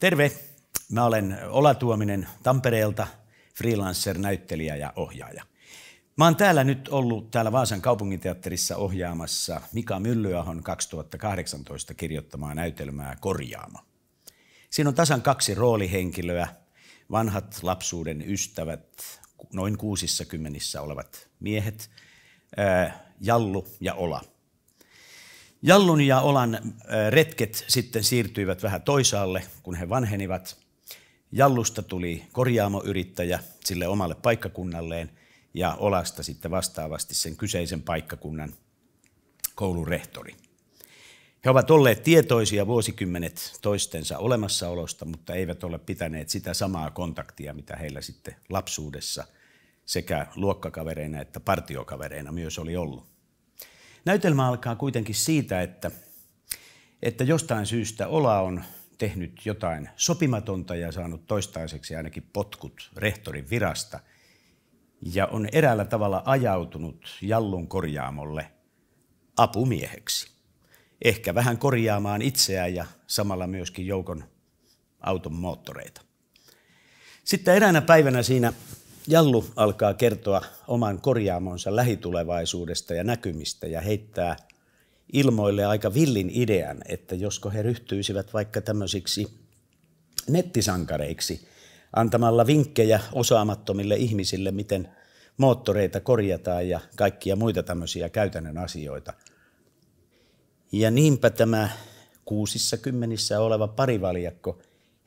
Terve, mä olen Ola Tuominen Tampereelta, freelancer-näyttelijä ja ohjaaja. Mä oon täällä nyt ollut täällä Vaasan kaupunginteatterissa ohjaamassa Mika Myllyahon 2018 kirjoittamaa näytelmää Korjaamo. Siinä on tasan kaksi roolihenkilöä, vanhat lapsuuden ystävät, noin kuusissa kymmenissä olevat miehet, Jallu ja Ola – Jallun ja Olan äh, retket sitten siirtyivät vähän toisaalle, kun he vanhenivat. Jallusta tuli korjaamoyrittäjä sille omalle paikkakunnalleen ja Olasta sitten vastaavasti sen kyseisen paikkakunnan koulurehtori. He ovat olleet tietoisia vuosikymmenet toistensa olemassaolosta, mutta eivät ole pitäneet sitä samaa kontaktia, mitä heillä sitten lapsuudessa sekä luokkakavereina että partiokavereina myös oli ollut. Näytelmä alkaa kuitenkin siitä, että, että jostain syystä Ola on tehnyt jotain sopimatonta ja saanut toistaiseksi ainakin potkut rehtorin virasta ja on eräällä tavalla ajautunut Jallun korjaamolle apumieheksi. Ehkä vähän korjaamaan itseään ja samalla myöskin joukon auton moottoreita. Sitten eräänä päivänä siinä Jallu alkaa kertoa oman korjaamonsa lähitulevaisuudesta ja näkymistä ja heittää ilmoille aika villin idean, että josko he ryhtyisivät vaikka tämmöisiksi nettisankareiksi antamalla vinkkejä osaamattomille ihmisille, miten moottoreita korjataan ja kaikkia muita tämmöisiä käytännön asioita. Ja niinpä tämä kuusissa kymmenissä oleva parivaljakko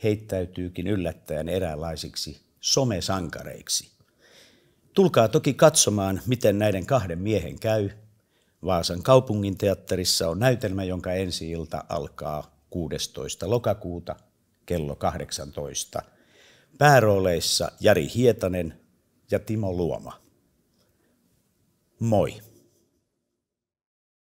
heittäytyykin yllättäen eräänlaisiksi somesankareiksi. Tulkaa toki katsomaan, miten näiden kahden miehen käy. Vaasan kaupungin teatterissa on näytelmä, jonka ensi ilta alkaa 16. lokakuuta kello 18. Päärooleissa Jari Hietanen ja Timo Luoma. Moi!